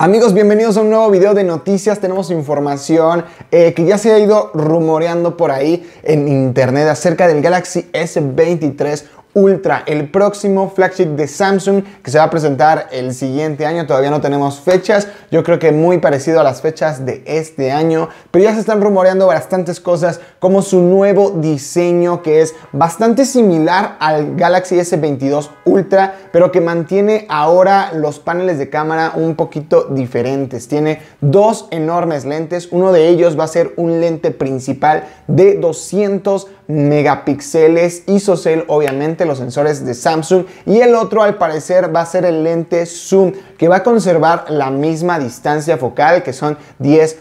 Amigos, bienvenidos a un nuevo video de noticias. Tenemos información eh, que ya se ha ido rumoreando por ahí en internet acerca del Galaxy S23, Ultra, el próximo flagship de Samsung que se va a presentar el siguiente año. Todavía no tenemos fechas, yo creo que muy parecido a las fechas de este año, pero ya se están rumoreando bastantes cosas como su nuevo diseño que es bastante similar al Galaxy S22 Ultra, pero que mantiene ahora los paneles de cámara un poquito diferentes. Tiene dos enormes lentes, uno de ellos va a ser un lente principal de 200 megapíxeles ISOCELL, obviamente los sensores de Samsung y el otro al parecer va a ser el lente zoom que va a conservar la misma distancia focal que son 10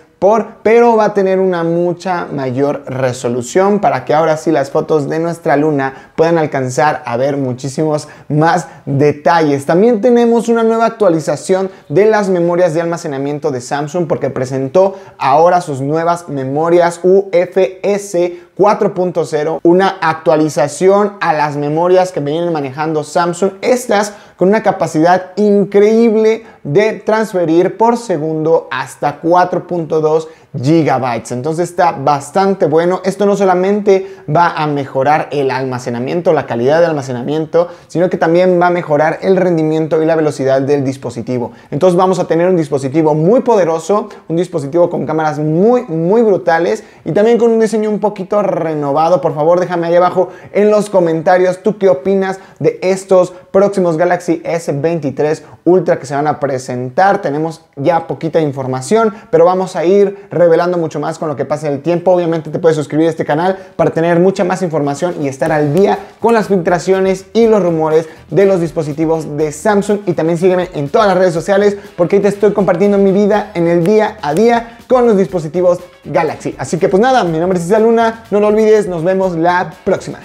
pero va a tener una mucha mayor resolución para que ahora sí las fotos de nuestra luna puedan alcanzar a ver muchísimos más detalles. También tenemos una nueva actualización de las memorias de almacenamiento de Samsung porque presentó ahora sus nuevas memorias UFS 4.0, una actualización a las memorias que vienen manejando Samsung. Estas con una capacidad increíble de transferir por segundo hasta 4.2 gigabytes. Entonces está bastante bueno. Esto no solamente va a mejorar el almacenamiento, la calidad de almacenamiento, sino que también va a mejorar el rendimiento y la velocidad del dispositivo. Entonces vamos a tener un dispositivo muy poderoso, un dispositivo con cámaras muy, muy brutales y también con un diseño un poquito renovado. Por favor, déjame ahí abajo en los comentarios tú qué opinas de estos próximos Galaxy S23 Ultra que se van a presentar. Tenemos ya poquita información, pero vamos a ir revelando mucho más con lo que pase el tiempo. Obviamente te puedes suscribir a este canal para tener mucha más información y estar al día con las filtraciones y los rumores de los dispositivos de Samsung. Y también sígueme en todas las redes sociales porque ahí te estoy compartiendo mi vida en el día a día con los dispositivos Galaxy. Así que pues nada, mi nombre es Isla Luna, no lo olvides, nos vemos la próxima.